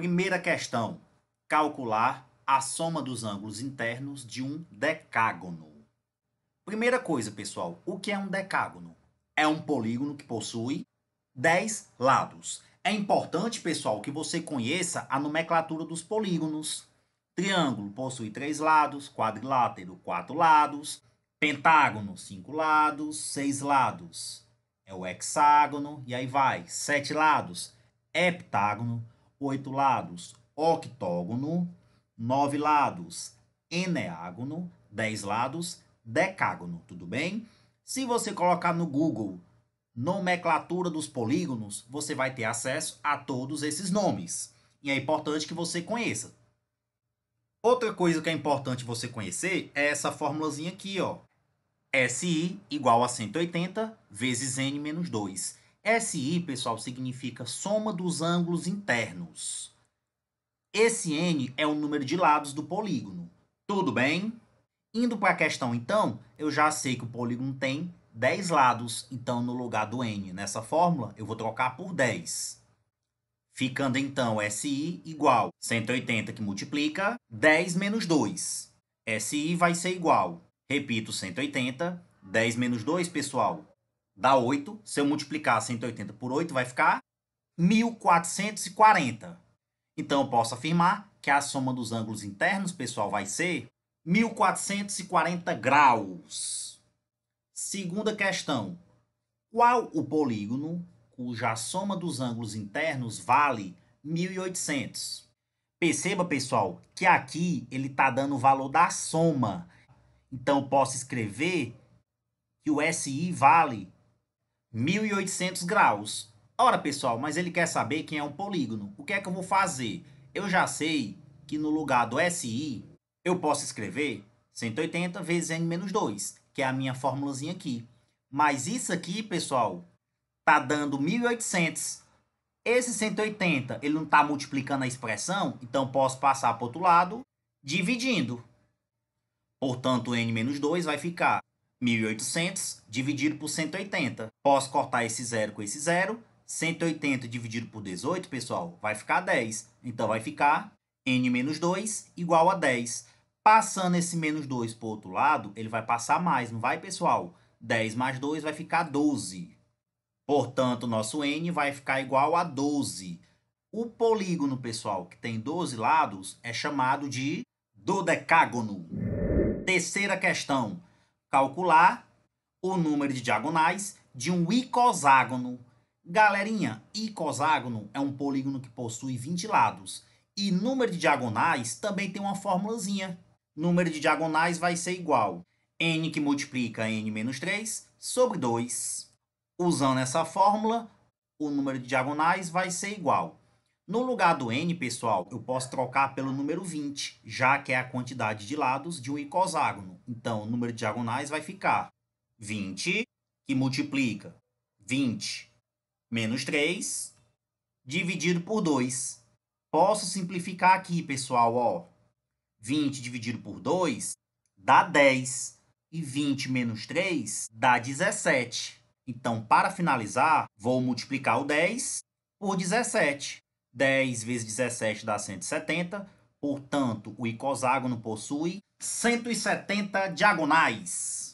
Primeira questão: calcular a soma dos ângulos internos de um decágono. Primeira coisa, pessoal, o que é um decágono? É um polígono que possui 10 lados. É importante, pessoal, que você conheça a nomenclatura dos polígonos. Triângulo possui três lados, quadrilátero, quatro lados, pentágono, cinco lados, seis lados. É o hexágono, e aí vai, sete lados, heptágono, oito lados, octógono, nove lados, eneágono, dez lados, decágono, tudo bem? Se você colocar no Google nomenclatura dos polígonos, você vai ter acesso a todos esses nomes. E é importante que você conheça. Outra coisa que é importante você conhecer é essa formulazinha aqui, ó. SI igual a 180 vezes N menos 2. SI, pessoal, significa soma dos ângulos internos. Esse N é o número de lados do polígono. Tudo bem? Indo para a questão, então, eu já sei que o polígono tem 10 lados. Então, no lugar do N nessa fórmula, eu vou trocar por 10. Ficando, então, SI igual 180 que multiplica 10 menos 2. SI vai ser igual, repito, 180. 10 menos 2, pessoal, dá 8. Se eu multiplicar 180 por 8, vai ficar 1440. Então, eu posso afirmar que a soma dos ângulos internos, pessoal, vai ser 1440 graus. Segunda questão. Qual o polígono cuja soma dos ângulos internos vale 1800? Perceba, pessoal, que aqui ele está dando o valor da soma. Então, eu posso escrever que o SI vale 1800 graus. Ora, pessoal, mas ele quer saber quem é um polígono. O que é que eu vou fazer? Eu já sei que no lugar do SI, eu posso escrever 180 vezes n menos 2, que é a minha formulazinha aqui. Mas isso aqui, pessoal, tá dando 1800. Esse 180, ele não está multiplicando a expressão, então posso passar para o outro lado dividindo. Portanto, n menos 2 vai ficar 1.800 dividido por 180. Posso cortar esse zero com esse zero. 180 dividido por 18, pessoal, vai ficar 10. Então, vai ficar n menos 2 igual a 10. Passando esse menos 2 para o outro lado, ele vai passar mais, não vai, pessoal? 10 mais 2 vai ficar 12. Portanto, nosso n vai ficar igual a 12. O polígono, pessoal, que tem 12 lados, é chamado de dodecágono. Terceira questão calcular o número de diagonais de um icoságono. Galerinha, icoságono é um polígono que possui 20 lados. E número de diagonais também tem uma formulazinha. Número de diagonais vai ser igual n que multiplica n menos 3 sobre 2. Usando essa fórmula, o número de diagonais vai ser igual no lugar do n, pessoal, eu posso trocar pelo número 20, já que é a quantidade de lados de um icoságono. Então, o número de diagonais vai ficar 20, que multiplica 20 menos 3, dividido por 2. Posso simplificar aqui, pessoal. Ó. 20 dividido por 2 dá 10. E 20 menos 3 dá 17. Então, para finalizar, vou multiplicar o 10 por 17. 10 vezes 17 dá 170, portanto, o icoságono possui 170 diagonais.